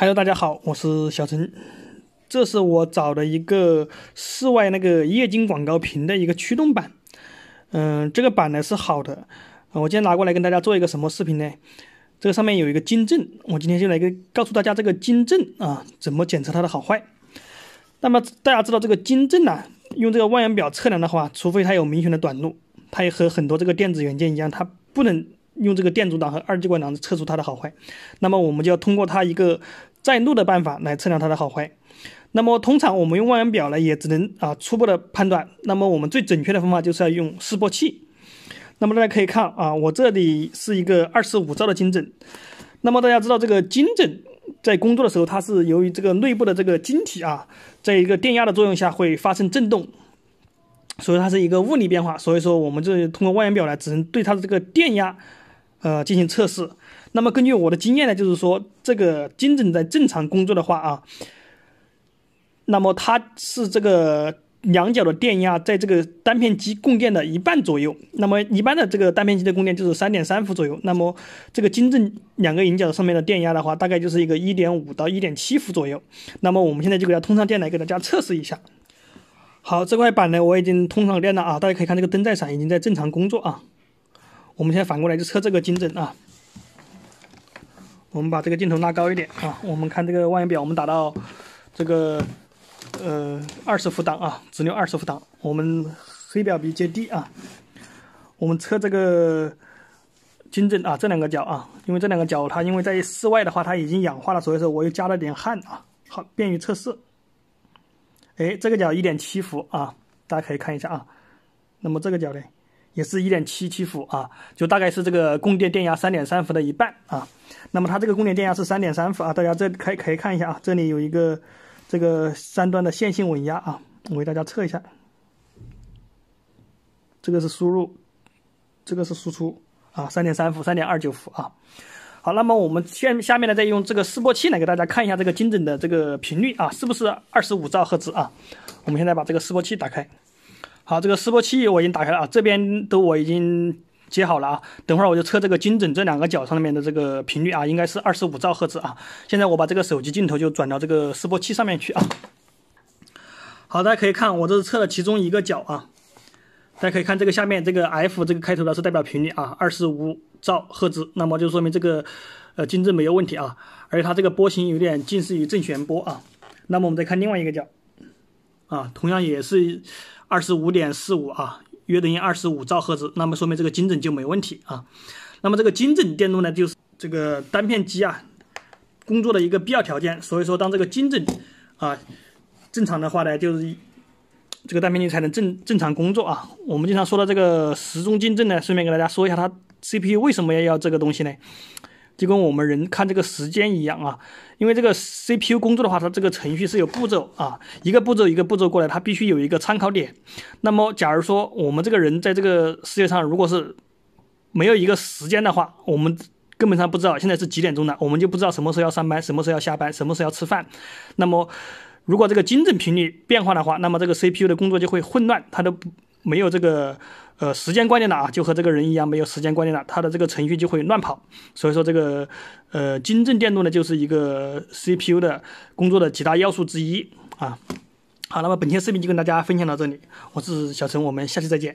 Hello，大家好，我是小陈，这是我找的一个室外那个液晶广告屏的一个驱动板，嗯，这个板呢是好的，我今天拿过来跟大家做一个什么视频呢？这个上面有一个金正，我今天就来个告诉大家这个金正啊怎么检测它的好坏。那么大家知道这个金正呢，用这个万用表测量的话，除非它有明显的短路，它也和很多这个电子元件一样，它不能。用这个电阻档和二极管档测出它的好坏，那么我们就要通过它一个在路的办法来测量它的好坏。那么通常我们用万用表呢也只能啊初步的判断。那么我们最准确的方法就是要用示波器。那么大家可以看啊，我这里是一个二十五兆的晶振。那么大家知道这个晶振在工作的时候，它是由于这个内部的这个晶体啊，在一个电压的作用下会发生振动，所以它是一个物理变化。所以说我们这通过万用表呢只能对它的这个电压。呃，进行测试。那么根据我的经验呢，就是说这个金振在正常工作的话啊，那么它是这个两角的电压，在这个单片机供电的一半左右。那么一般的这个单片机的供电就是三点三伏左右。那么这个金正两个引脚上面的电压的话，大概就是一个一点五到一点七伏左右。那么我们现在就给它通上电来，给大家测试一下。好，这块板呢我已经通上电了啊，大家可以看这个灯在闪，已经在正常工作啊。我们现在反过来就测这个金针啊，我们把这个镜头拉高一点啊，我们看这个万用表，我们打到这个呃二十伏档啊，直流二十伏档，我们黑表笔接地啊，我们测这个金针啊，这两个角啊，因为这两个角它因为在室外的话它已经氧化了，所以说我又加了点焊啊，好便于测试。哎，这个角一点七伏啊，大家可以看一下啊，那么这个角呢？也是一点七七伏啊，就大概是这个供电电压三点三伏的一半啊。那么它这个供电电压是三点三伏啊，大家这可以可以看一下啊，这里有一个这个三端的线性稳压啊，我给大家测一下，这个是输入，这个是输出啊，三点三伏，三点二九伏啊。好，那么我们现下面呢，再用这个示波器来给大家看一下这个精准的这个频率啊，是不是二十五兆赫兹啊？我们现在把这个示波器打开。好，这个示波器我已经打开了啊，这边都我已经接好了啊。等会儿我就测这个精准这两个角上面的这个频率啊，应该是二十五兆赫兹啊。现在我把这个手机镜头就转到这个示波器上面去啊。好，大家可以看，我这是测了其中一个角啊。大家可以看这个下面这个 F 这个开头的是代表频率啊，二十五兆赫兹。那么就说明这个呃金针没有问题啊，而且它这个波形有点近似于正弦波啊。那么我们再看另外一个角啊，同样也是。二十五点四五啊，约等于二十五兆赫兹，那么说明这个晶振就没问题啊。那么这个晶振电路呢，就是这个单片机啊工作的一个必要条件。所以说，当这个晶振啊正常的话呢，就是这个单片机才能正正常工作啊。我们经常说的这个时钟晶振呢，顺便给大家说一下，它 CPU 为什么要要这个东西呢？就跟我们人看这个时间一样啊，因为这个 CPU 工作的话，它这个程序是有步骤啊，一个步骤一个步骤过来，它必须有一个参考点。那么，假如说我们这个人在这个世界上，如果是没有一个时间的话，我们根本上不知道现在是几点钟了，我们就不知道什么时候要上班，什么时候要下班，什么时候要吃饭。那么，如果这个精准频率变化的话，那么这个 CPU 的工作就会混乱，它都不。没有这个呃时间观念了啊，就和这个人一样没有时间观念了，他的这个程序就会乱跑。所以说这个呃晶振电路呢，就是一个 CPU 的工作的几大要素之一啊。好，那么本期视频就跟大家分享到这里，我是小陈，我们下期再见。